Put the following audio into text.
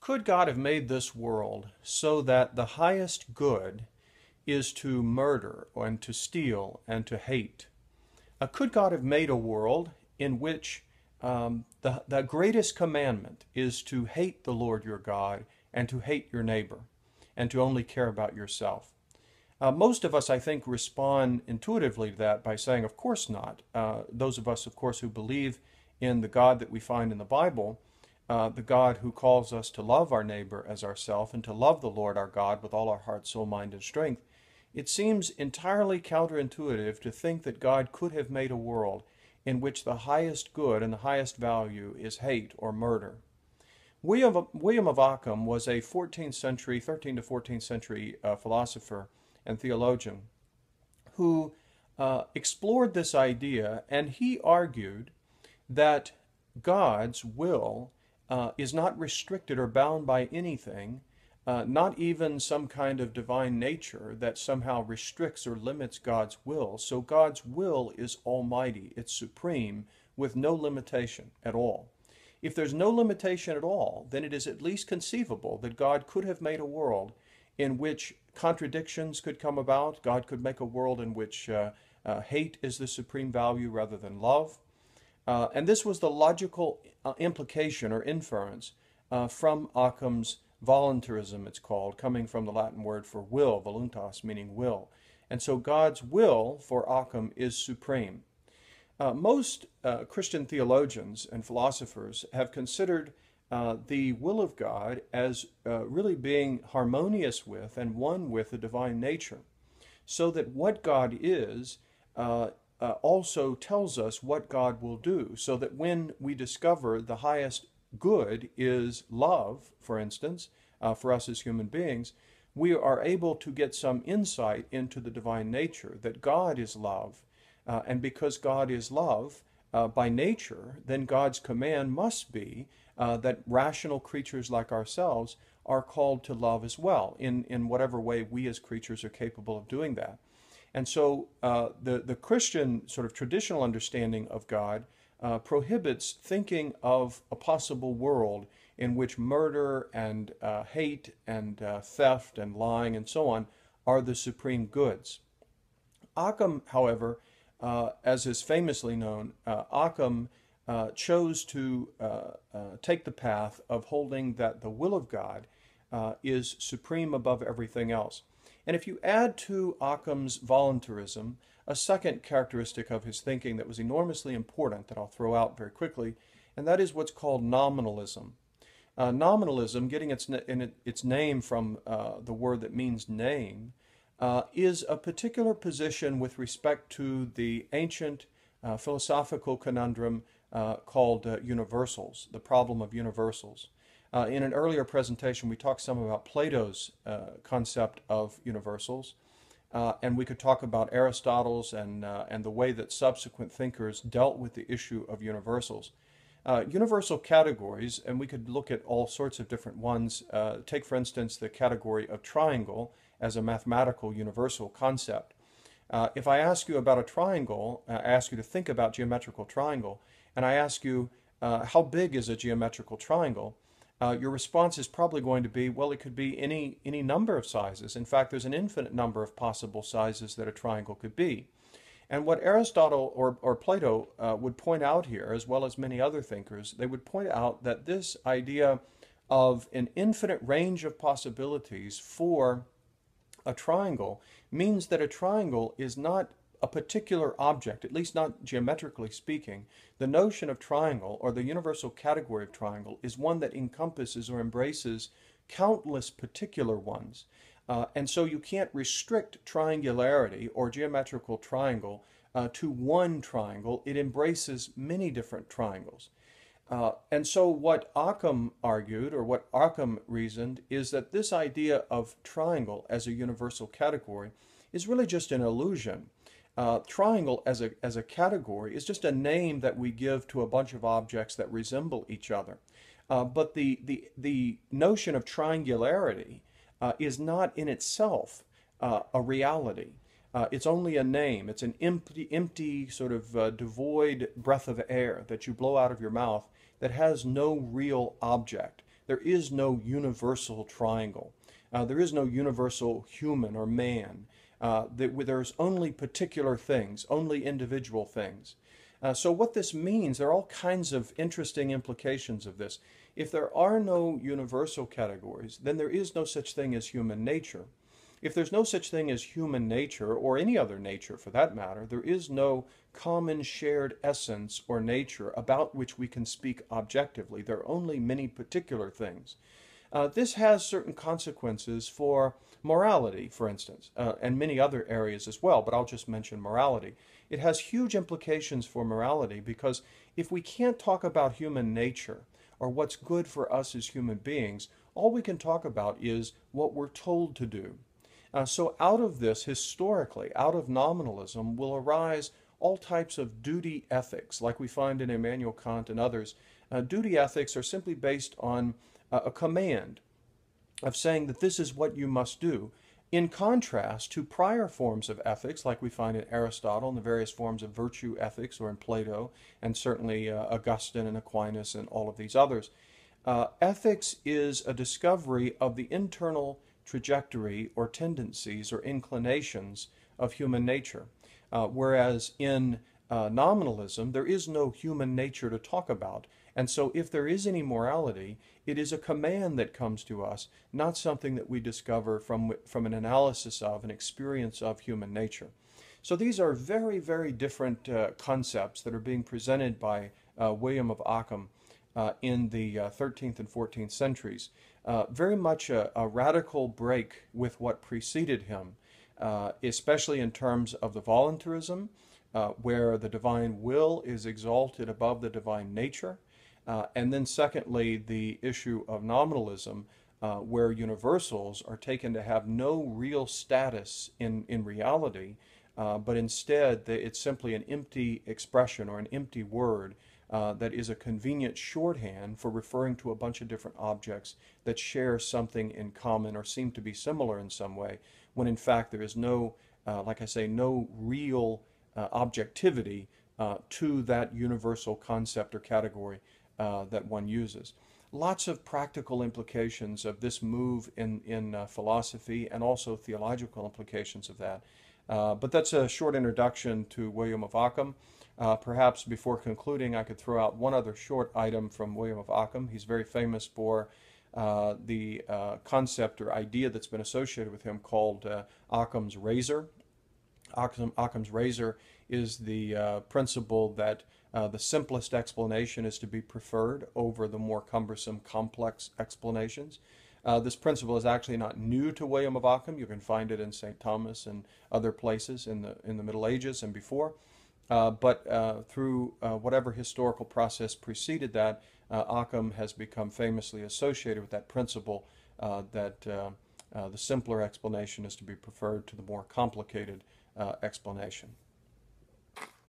Could God have made this world so that the highest good is to murder and to steal and to hate? Uh, could God have made a world in which um, the, the greatest commandment is to hate the Lord your God and to hate your neighbor and to only care about yourself? Uh, most of us, I think, respond intuitively to that by saying, Of course not. Uh, those of us, of course, who believe in the God that we find in the Bible uh, the God who calls us to love our neighbor as ourself and to love the Lord our God with all our heart, soul, mind, and strength, it seems entirely counterintuitive to think that God could have made a world in which the highest good and the highest value is hate or murder. William, William of Ockham was a 14th century, 13th to 14th century uh, philosopher and theologian who uh, explored this idea, and he argued that God's will uh, is not restricted or bound by anything, uh, not even some kind of divine nature that somehow restricts or limits God's will. So God's will is almighty, it's supreme, with no limitation at all. If there's no limitation at all, then it is at least conceivable that God could have made a world in which contradictions could come about. God could make a world in which uh, uh, hate is the supreme value rather than love. Uh, and this was the logical uh, implication or inference uh, from Occam's voluntarism, it's called, coming from the Latin word for will, voluntas, meaning will. And so God's will for Occam is supreme. Uh, most uh, Christian theologians and philosophers have considered uh, the will of God as really being harmonious with and one with the divine nature, so that what God is uh, also tells us what God will do, so that when we discover the highest good is love, for instance, uh, for us as human beings, we are able to get some insight into the divine nature that God is love. Uh, and because God is love uh, by nature, then God's command must be uh, that rational creatures like ourselves are called to love as well, in, in whatever way we as creatures are capable of doing that. And so uh, the, the Christian sort of traditional understanding of God uh, prohibits thinking of a possible world in which murder and uh, hate and uh, theft and lying and so on are the supreme goods. Occam, however, uh, as is famously known, uh, Occam chose to take the path of holding that the will of God is supreme above everything else. And if you add to Occam's voluntarism a second characteristic of his thinking that was enormously important that I'll throw out very quickly, and that is what's called nominalism. Uh, nominalism, getting its, its name from uh, the word that means name, uh, is a particular position with respect to the ancient uh, philosophical conundrum uh, called uh, universals, the problem of universals. Uh, in an earlier presentation, we talked some about Plato's uh, concept of universals, uh, and we could talk about Aristotle's and, uh, and the way that subsequent thinkers dealt with the issue of universals. Uh, universal categories, and we could look at all sorts of different ones. Uh, take, for instance, the category of triangle as a mathematical universal concept. if I ask you about a triangle, I ask you to think about geometrical triangle, and I ask you, how big is a geometrical triangle? uh, your response is probably going to be, well, it could be any, any number of sizes. In fact, there's an infinite number of possible sizes that a triangle could be. And what Aristotle or, or Plato uh, would point out here, as well as many other thinkers, they would point out that this idea of an infinite range of possibilities for a triangle means that a triangle is not a particular object, at least not geometrically speaking, the notion of triangle or the universal category of triangle is one that encompasses or embraces countless particular ones. Uh, and so you can't restrict triangularity or geometrical triangle uh, to one triangle. It embraces many different triangles. Uh, and so what Occam argued, or what Occam reasoned, is that this idea of triangle as a universal category is really just an illusion. Uh, triangle as a, as a category is just a name that we give to a bunch of objects that resemble each other. Uh, but the, the, the notion of triangularity uh, is not in itself uh, a reality. Uh, it's only a name. It's an empty, empty sort of uh, devoid breath of air that you blow out of your mouth that has no real object. There is no universal triangle. there is no universal human or man uh, that there's only particular things, only individual things. Uh, so what this means, there are all kinds of interesting implications of this. If there are no universal categories, then there is no such thing as human nature. If there's no such thing as human nature, or any other nature for that matter, there is no common shared essence or nature about which we can speak objectively. There are only many particular things. Uh, this has certain consequences for morality, for instance, uh, and many other areas as well, but I'll just mention morality. It has huge implications for morality because if we can't talk about human nature or what's good for us as human beings, all we can talk about is what we're told to do. Uh, so, out of this, historically, out of nominalism, will arise all types of duty ethics, like we find in Immanuel Kant and others. Uh, duty ethics are simply based on a command of saying that this is what you must do, in contrast to prior forms of ethics, like we find in Aristotle and the various forms of virtue ethics, or in Plato, and certainly uh, Augustine and Aquinas and all of these others. Uh, ethics is a discovery of the internal trajectory or tendencies or inclinations of human nature. Uh, whereas in uh, nominalism, there is no human nature to talk about. And so, if there is any morality, it is a command that comes to us, not something that we discover from, from an analysis of, an experience of human nature. So, these are very, very different uh, concepts that are being presented by uh, William of Ockham uh, in the 13th uh, and 14th centuries. Uh, very much a, a, radical break with what preceded him, uh, especially in terms of the voluntarism. where the divine will is exalted above the divine nature, uh, and then, secondly, the issue of nominalism, uh, where universals are taken to have no real status in, in reality, uh, but instead the, it's simply an empty expression or an empty word uh, that is a convenient shorthand for referring to a bunch of different objects that share something in common or seem to be similar in some way, when in fact there is no, uh, like I say, no real uh, objectivity to that universal concept or category uh, that one uses. Lots of practical implications of this move in, in uh, philosophy and also theological implications of that. Uh, but that's a short introduction to William of Ockham. Uh, perhaps before concluding, I could throw out one other short item from William of Ockham. He's very famous for uh, the concept or idea that's been associated with him called Ockham's razor Occam, Occam's razor is the uh, principle that uh, the simplest explanation is to be preferred over the more cumbersome, complex explanations. Uh, this principle is actually not new to William of Occam. You can find it in St. Thomas and other places in the, in the Middle Ages and before. Uh, but uh, through uh, whatever historical process preceded that, Occam has become famously associated with that principle that the simpler explanation is to be preferred to the more complicated uh, explanation.